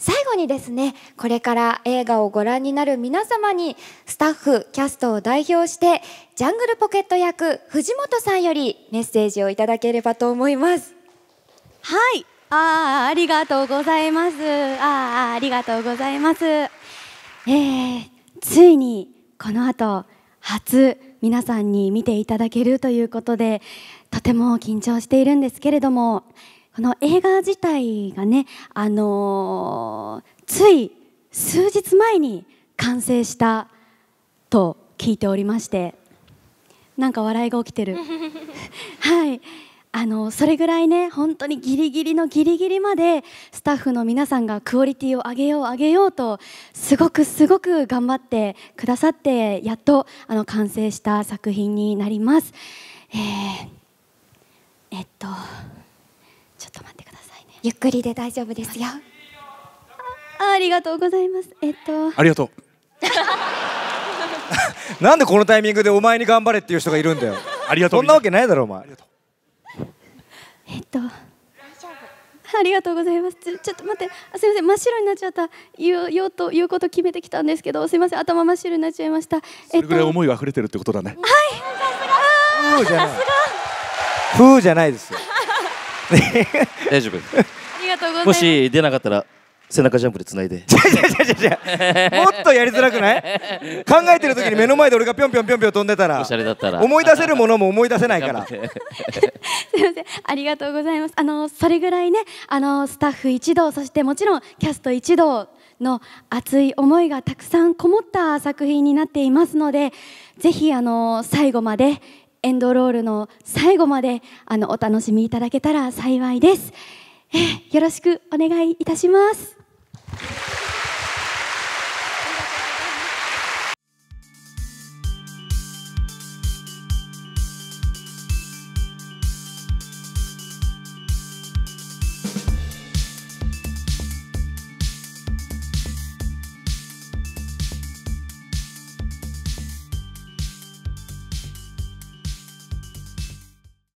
最後にですねこれから映画をご覧になる皆様にスタッフキャストを代表してジャングルポケット役藤本さんよりメッセージをいただければと思いますはいあありがとうございますああありがとうございますえー、ついにこの後初皆さんに見ていただけるということでとても緊張しているんですけれどもこの映画自体がね、あのー、つい数日前に完成したと聞いておりましてなんか笑いが起きてる はいあのそれぐらいね本当にギリギリのギリギリまでスタッフの皆さんがクオリティを上げよう上げようとすごくすごく頑張ってくださってやっとあの完成した作品になります。えーゆっくりで大丈夫ですよ。あありがとうございます。えっと。ありがとう。なんでこのタイミングでお前に頑張れっていう人がいるんだよ。ありがとう。そんなわけないだろお前。えっと。ありがとうございます。ちょちょっと待って、すみません、真っ白になっちゃった。言う、言うと、言うこと決めてきたんですけど、すみません、頭真っ白になっちゃいました。それぐらい思いが溢れてるってことだね。はい。さすが。風じゃない。風じゃないですよ。大丈夫ありがとうございますもし出なかったら背中ジャンプでつないでもっとやりづらくない考えてる時に目の前で俺がぴょんぴょんぴょんぴょん飛んでたら思い出せるものも思い出せないから すみませんありがとうございますあのそれぐらいねあのスタッフ一同そしてもちろんキャスト一同の熱い思いがたくさんこもった作品になっていますのでぜひあの最後までエンドロールの最後まであのお楽しみいただけたら幸いです。えよろしくお願いいたします。